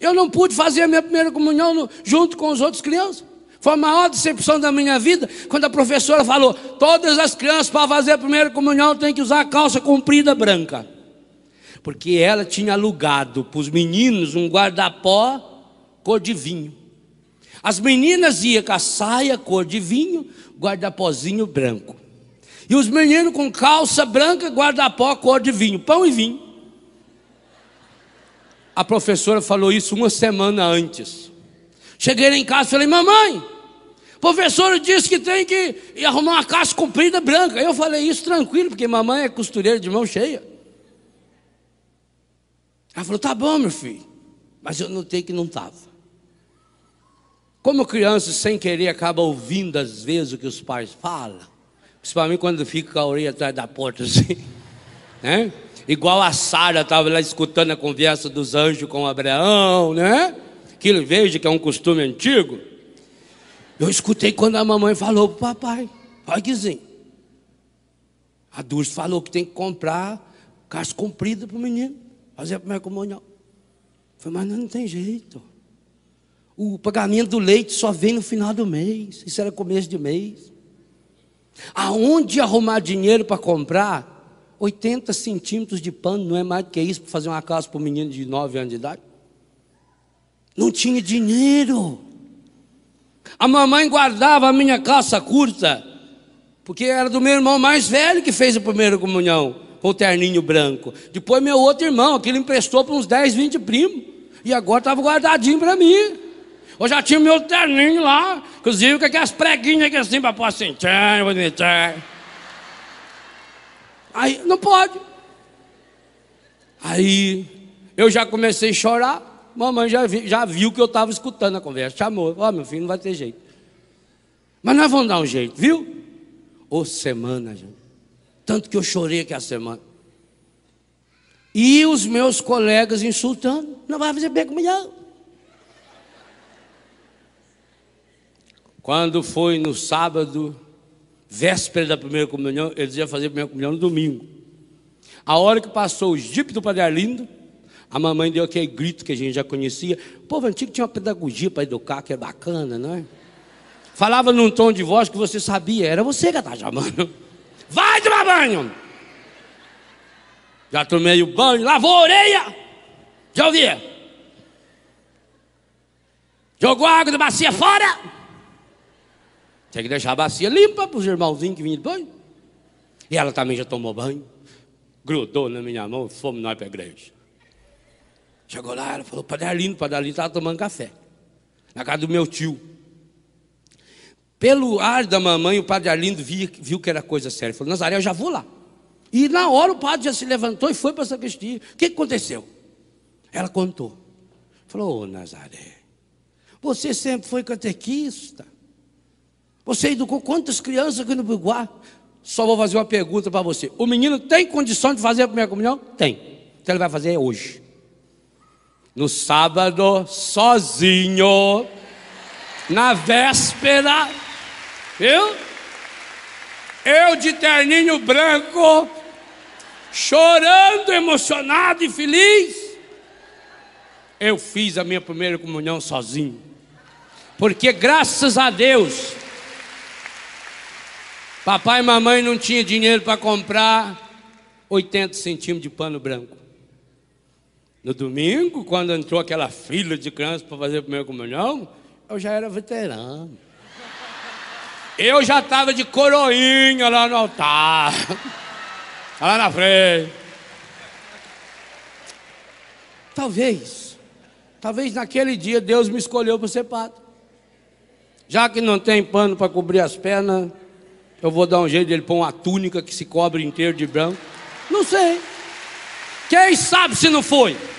Eu não pude fazer a minha primeira comunhão no, junto com os outros crianças. Foi a maior decepção da minha vida quando a professora falou: todas as crianças para fazer a primeira comunhão têm que usar calça comprida branca. Porque ela tinha alugado para os meninos um guardapó cor de vinho. As meninas iam com a saia cor de vinho, guardapozinho branco. E os meninos com calça branca, guardapó cor de vinho, pão e vinho a professora falou isso uma semana antes. Cheguei lá em casa e falei, mamãe, o professor disse que tem que arrumar uma calça comprida branca. Eu falei isso tranquilo, porque mamãe é costureira de mão cheia. Ela falou, tá bom, meu filho. Mas eu notei que não estava. Como criança, sem querer, acaba ouvindo às vezes o que os pais falam. Principalmente quando fica com a orelha atrás da porta assim né? Igual a Sara estava lá escutando a conversa dos anjos com Abraão, né? Aquilo veja que é um costume antigo. Eu escutei quando a mamãe falou para o papai, pai Guizinho. A Dulce falou que tem que comprar caça comprida para o menino, fazer a primeira comunhão. Falei, mas não tem jeito. O pagamento do leite só vem no final do mês. Isso era começo de mês. Aonde arrumar dinheiro para comprar 80 centímetros de pano não é mais do que isso para fazer uma casa para um menino de 9 anos de idade? Não tinha dinheiro. A mamãe guardava a minha calça curta, porque era do meu irmão mais velho que fez a primeira comunhão, com o terninho branco. Depois, meu outro irmão, aquele emprestou para uns 10, 20 primos, e agora estava guardadinho para mim. Eu já tinha meu terninho lá, inclusive com aquelas preguinhas que assim para pôr assim, tchan, bonitinho. Aí, não pode. Aí, eu já comecei a chorar. Mamãe já, vi, já viu que eu estava escutando a conversa. Chamou. Ó, oh, meu filho, não vai ter jeito. Mas nós vamos dar um jeito, viu? Ô, oh, semana, gente. Tanto que eu chorei aqui a semana. E os meus colegas insultando. Não vai fazer bem comigo, não. Quando foi no sábado, véspera da primeira comunhão, eles iam fazer a primeira comunhão no domingo. A hora que passou o jipe do Padre Arlindo, a mamãe deu aquele grito que a gente já conhecia. O povo antigo tinha uma pedagogia para educar, que é bacana, não é? Falava num tom de voz que você sabia, era você que estava chamando. Vai tomar banho! Já tomei o banho, lavou a orelha! Já ouvia? Jogou a água da bacia fora! Tem que deixar a bacia limpa para os irmãozinhos que vinham depois. E ela também já tomou banho, grudou na minha mão, fomos nós para a igreja. Chegou lá, ela falou, Padre Padarlino estava tomando café. Na casa do meu tio. Pelo ar da mamãe, o padre Arlindo viu, viu que era coisa séria. Ele falou, Nazaré, eu já vou lá. E na hora o padre já se levantou e foi para a sacristia. O que aconteceu? Ela contou. Falou, ô Nazaré, você sempre foi catequista. Você educou quantas crianças aqui no Biguá? Só vou fazer uma pergunta para você. O menino tem condição de fazer a primeira comunhão? Tem. Então ele vai fazer hoje. No sábado, sozinho. Na véspera. Viu? Eu de terninho branco, chorando, emocionado e feliz. Eu fiz a minha primeira comunhão sozinho. Porque graças a Deus, Papai e mamãe não tinham dinheiro para comprar 80 centímetros de pano branco. No domingo, quando entrou aquela fila de crianças para fazer a primeira comunhão, eu já era veterano. Eu já estava de coroinha lá no altar. Lá na frente. Talvez, talvez naquele dia Deus me escolheu para ser padre. Já que não tem pano para cobrir as pernas, eu vou dar um jeito dele pôr uma túnica que se cobre inteiro de branco. Não sei. Quem sabe se não foi?